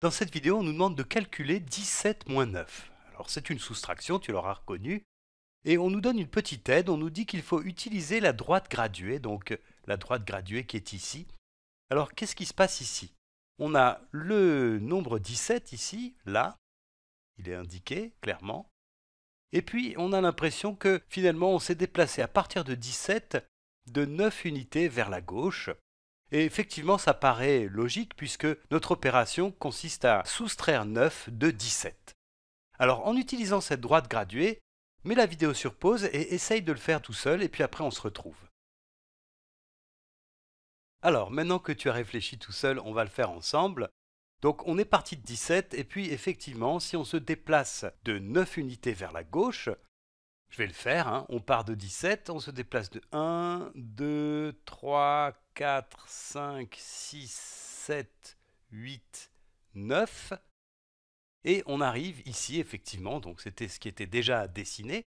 Dans cette vidéo, on nous demande de calculer 17 moins 9. Alors c'est une soustraction, tu l'auras reconnu. Et on nous donne une petite aide, on nous dit qu'il faut utiliser la droite graduée, donc la droite graduée qui est ici. Alors qu'est-ce qui se passe ici On a le nombre 17 ici, là, il est indiqué clairement. Et puis on a l'impression que finalement on s'est déplacé à partir de 17 de 9 unités vers la gauche. Et effectivement, ça paraît logique puisque notre opération consiste à soustraire 9 de 17. Alors en utilisant cette droite graduée, mets la vidéo sur pause et essaye de le faire tout seul et puis après on se retrouve. Alors maintenant que tu as réfléchi tout seul, on va le faire ensemble. Donc on est parti de 17 et puis effectivement, si on se déplace de 9 unités vers la gauche, je vais le faire. Hein. On part de 17, on se déplace de 1, 2, 3, 4, 5, 6, 7, 8, 9. Et on arrive ici, effectivement. Donc c'était ce qui était déjà dessiné.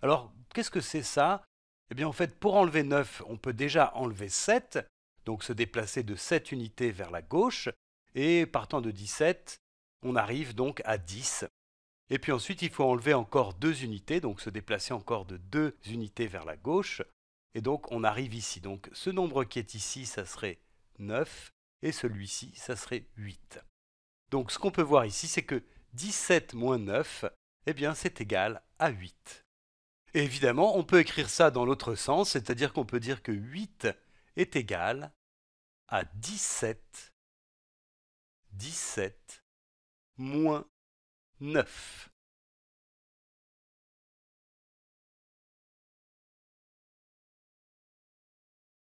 Alors, qu'est-ce que c'est ça Eh bien, en fait, pour enlever 9, on peut déjà enlever 7. Donc se déplacer de 7 unités vers la gauche. Et partant de 17, on arrive donc à 10. Et puis ensuite, il faut enlever encore deux unités, donc se déplacer encore de deux unités vers la gauche. Et donc on arrive ici. Donc ce nombre qui est ici, ça serait 9, et celui-ci, ça serait 8. Donc ce qu'on peut voir ici, c'est que 17 moins 9, eh bien c'est égal à 8. Et évidemment, on peut écrire ça dans l'autre sens, c'est-à-dire qu'on peut dire que 8 est égal à 17, 17 moins 9.